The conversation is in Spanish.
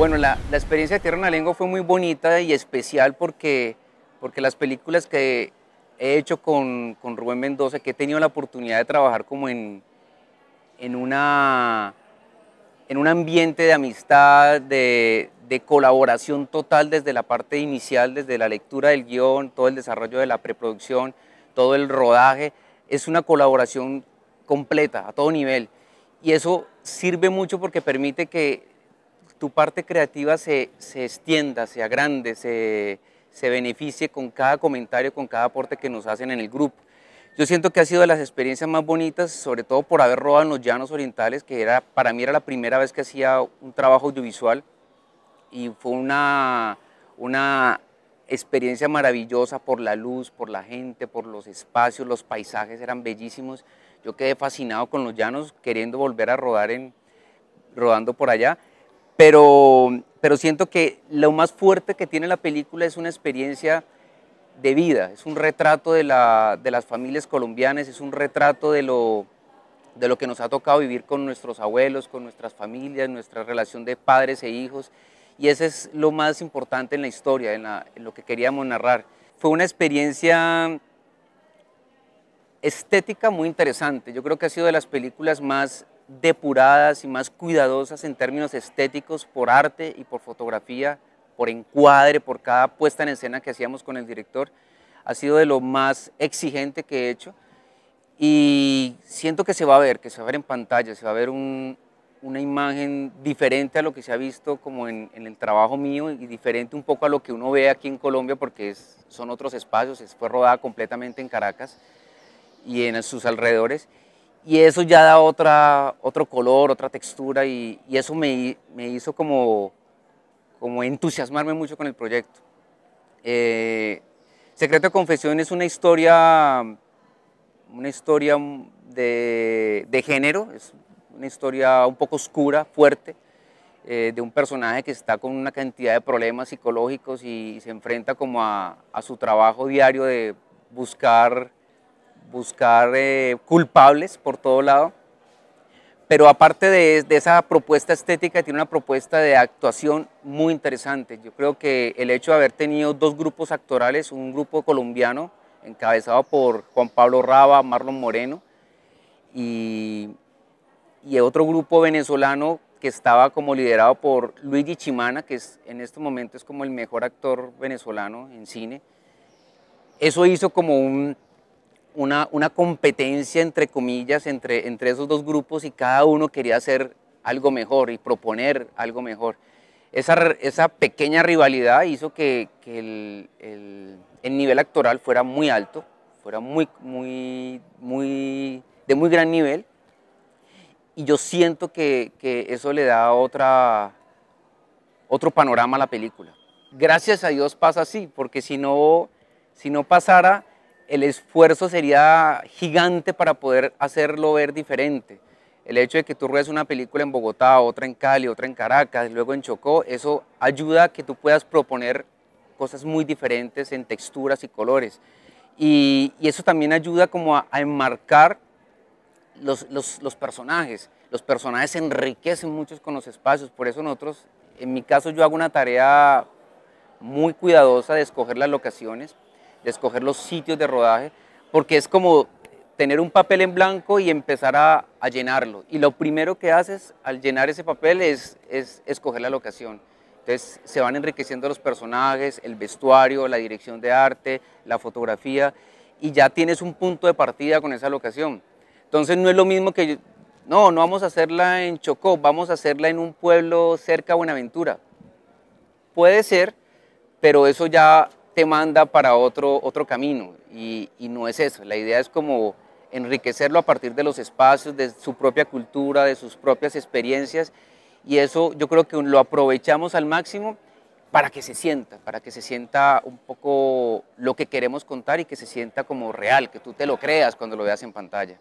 Bueno, la, experiencia de Tierra en Lengua fue muy bonita y especial porque, porque las películas que he hecho con, Rubén Mendoza, que he tenido la oportunidad de trabajar como en, en, una, en un ambiente de amistad, de colaboración total desde la parte inicial, desde la lectura del guión, todo el desarrollo de la preproducción, todo el rodaje, es una colaboración completa, a todo nivel. Y eso sirve mucho porque permite que tu parte creativa se, se extienda, se agrande, se, se beneficie con cada comentario, con cada aporte que nos hacen en el grupo. Yo siento que ha sido de las experiencias más bonitas, sobre todo por haber rodado en los Llanos Orientales, que era, para mí era la primera vez que hacía un trabajo audiovisual y fue una, una experiencia maravillosa por la luz, por la gente, por los espacios, los paisajes eran bellísimos. Yo quedé fascinado con los Llanos, queriendo volver a rodar en, rodando por allá pero, siento que lo más fuerte que tiene la película es una experiencia de vida, es un retrato de, la, de las familias colombianas, es un retrato de lo, de lo que nos ha tocado vivir con nuestros abuelos, con nuestras familias, nuestra relación de padres e hijos. Y eso es lo más importante en la historia, en, en lo que queríamos narrar. Fue una experiencia estética muy interesante. Yo creo que ha sido de las películas más depuradas y más cuidadosas en términos estéticos por arte y por fotografía, por encuadre, por cada puesta en escena que hacíamos con el director. Ha sido de lo más exigente que he hecho y siento que se va a ver, que se va a ver en pantalla, se va a ver una imagen diferente a lo que se ha visto como en, el trabajo mío y diferente un poco a lo que uno ve aquí en Colombia porque son otros espacios, fue rodada completamente en Caracas y en sus alrededores y eso ya da otra, otro color, otra textura y, eso me, hizo como, como entusiasmarme mucho con el proyecto. Eh, Secreto de Confesión es una historia, una historia de, género, es una historia un poco oscura, fuerte, eh, de un personaje que está con una cantidad de problemas psicológicos y, se enfrenta como a, a su trabajo diario de buscar buscar eh, culpables por todo lado. Pero aparte de, esa propuesta estética, tiene una propuesta de actuación muy interesante. Yo creo que el hecho de haber tenido dos grupos actorales, un grupo colombiano encabezado por Juan Pablo Raba, Marlon Moreno, y, otro grupo venezolano que estaba como liderado por Luigi Chimana, que es, en este momento es como el mejor actor venezolano en cine. Eso hizo como un una, una competencia, entre comillas, entre, entre esos dos grupos y cada uno quería hacer algo mejor y proponer algo mejor. Esa, esa pequeña rivalidad hizo que, que el, el, el, nivel actoral fuera muy alto, fuera muy, muy, muy, de muy gran nivel. Y yo siento que, que eso le da otra, otro panorama a la película. Gracias a Dios pasa así, porque si no, si no pasara, el esfuerzo sería gigante para poder hacerlo ver diferente. El hecho de que tú ruedes una película en Bogotá, otra en Cali, otra en Caracas, luego en Chocó, eso ayuda a que tú puedas proponer cosas muy diferentes en texturas y colores. Y, eso también ayuda como a, enmarcar los, personajes. Los personajes se enriquecen muchos con los espacios, por eso nosotros, en mi caso yo hago una tarea muy cuidadosa de escoger las locaciones de escoger los sitios de rodaje, porque es como tener un papel en blanco y empezar a, llenarlo. Y lo primero que haces al llenar ese papel es, es escoger la locación. Entonces se van enriqueciendo los personajes, el vestuario, la dirección de arte, la fotografía, y ya tienes un punto de partida con esa locación. Entonces no es lo mismo que, no, no vamos a hacerla en Chocó, vamos a hacerla en un pueblo cerca a Buenaventura. Puede ser, pero eso ya te manda para otro, otro camino y, y, no es eso. La idea es como enriquecerlo a partir de los espacios, de su propia cultura, de sus propias experiencias y eso yo creo que lo aprovechamos al máximo para que se sienta, para que se sienta un poco lo que queremos contar y que se sienta como real, que tú te lo creas cuando lo veas en pantalla.